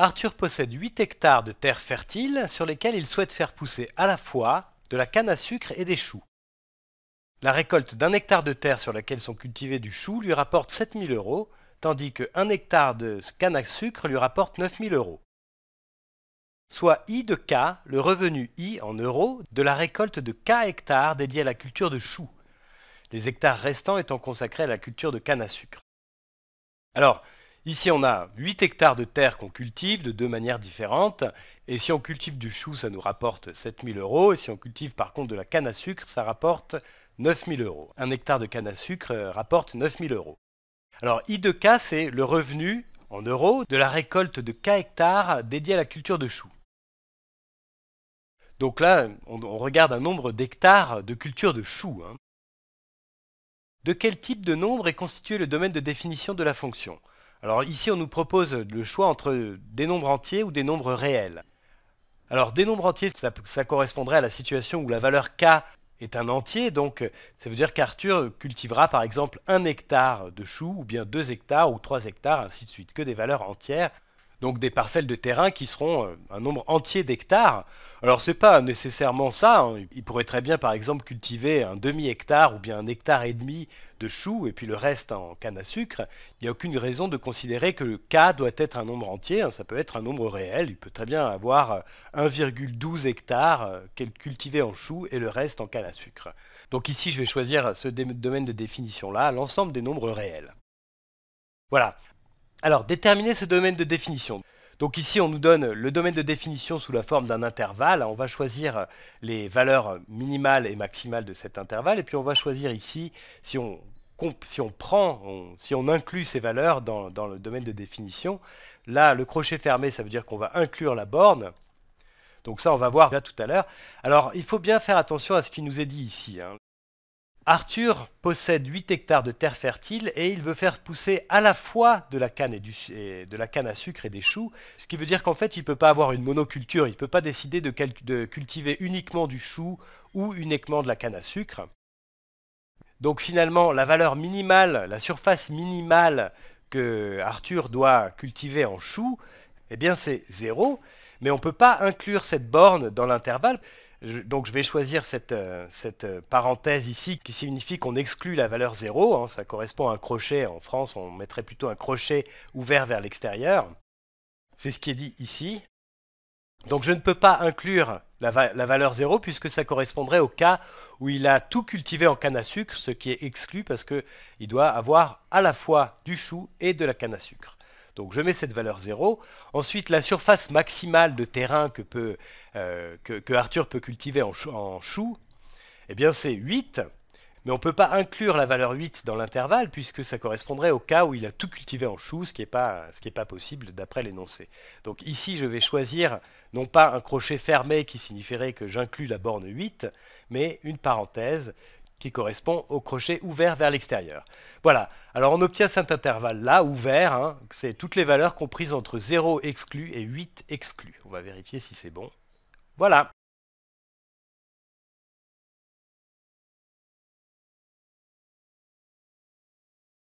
Arthur possède 8 hectares de terres fertiles sur lesquelles il souhaite faire pousser à la fois de la canne à sucre et des choux. La récolte d'un hectare de terre sur laquelle sont cultivés du chou lui rapporte 7000 euros, tandis que 1 hectare de canne à sucre lui rapporte 9000 euros. Soit I de K, le revenu I en euros de la récolte de K hectares dédiés à la culture de choux, les hectares restants étant consacrés à la culture de canne à sucre. Alors, Ici, on a 8 hectares de terre qu'on cultive de deux manières différentes. Et si on cultive du chou, ça nous rapporte 7000 euros. Et si on cultive par contre de la canne à sucre, ça rapporte 9000 euros. Un hectare de canne à sucre euh, rapporte 9000 euros. Alors I de K, c'est le revenu en euros de la récolte de K hectares dédiée à la culture de chou. Donc là, on, regarde un nombre d'hectares de culture de chou. Hein. De quel type de nombre est constitué le domaine de définition de la fonction alors ici, on nous propose le choix entre des nombres entiers ou des nombres réels. Alors des nombres entiers, ça, correspondrait à la situation où la valeur k est un entier, donc ça veut dire qu'Arthur cultivera par exemple un hectare de choux, ou bien deux hectares, ou trois hectares, ainsi de suite, que des valeurs entières donc des parcelles de terrain qui seront euh, un nombre entier d'hectares. Alors c'est pas nécessairement ça, hein. il pourrait très bien par exemple cultiver un demi-hectare ou bien un hectare et demi de choux et puis le reste en canne à sucre. Il n'y a aucune raison de considérer que le K doit être un nombre entier, hein. ça peut être un nombre réel, il peut très bien avoir 1,12 euh, hectare euh, cultivé en choux et le reste en canne à sucre. Donc ici je vais choisir ce domaine de définition là, l'ensemble des nombres réels. Voilà. Alors, déterminer ce domaine de définition. Donc ici, on nous donne le domaine de définition sous la forme d'un intervalle. On va choisir euh, les valeurs euh, minimales et maximales de cet intervalle. Et puis on va choisir ici, si on, prend, si on inclut ces valeurs dans, le domaine de définition, là, le crochet fermé, ça veut dire qu'on va inclure la borne. Donc ça, on va voir bien tout à l'heure. Alors, il faut bien faire attention à ce qui nous est dit ici. Hein. Arthur possède 8 hectares de terre fertile et il veut faire pousser à la fois de la canne, et, de la canne à sucre et des choux, ce qui veut dire qu'en fait il ne peut pas avoir une monoculture, il ne peut pas décider de, cultiver uniquement du chou ou uniquement de la canne à sucre. Donc finalement la valeur minimale, la surface minimale que Arthur doit cultiver en choux, eh bien c'est zéro, mais on ne peut pas inclure cette borne dans l'intervalle donc je vais choisir cette, euh, euh, parenthèse ici qui signifie qu'on exclut la valeur 0. Hein. ça correspond à un crochet. En France, on mettrait plutôt un crochet ouvert vers l'extérieur. C'est ce qui est dit ici. Donc je ne peux pas inclure la, la, valeur 0 puisque ça correspondrait au cas où il a tout cultivé en canne à sucre, ce qui est exclu parce qu'il doit avoir à la fois du chou et de la canne à sucre. Donc je mets cette valeur 0. Ensuite, la surface maximale de terrain que, peut, euh, que, Arthur peut cultiver en, chou, eh bien c'est 8. Mais on ne peut pas inclure la valeur 8 dans l'intervalle puisque ça correspondrait au cas où il a tout cultivé en chou, ce qui n'est pas, pas, possible d'après l'énoncé. Donc ici, je vais choisir non pas un crochet fermé qui signifierait que j'inclus la borne 8, mais une parenthèse qui correspond au crochet ouvert vers l'extérieur. Voilà, alors on obtient cet intervalle-là, ouvert, hein. c'est toutes les valeurs comprises entre 0 exclu et 8 exclu. On va vérifier si c'est bon. Voilà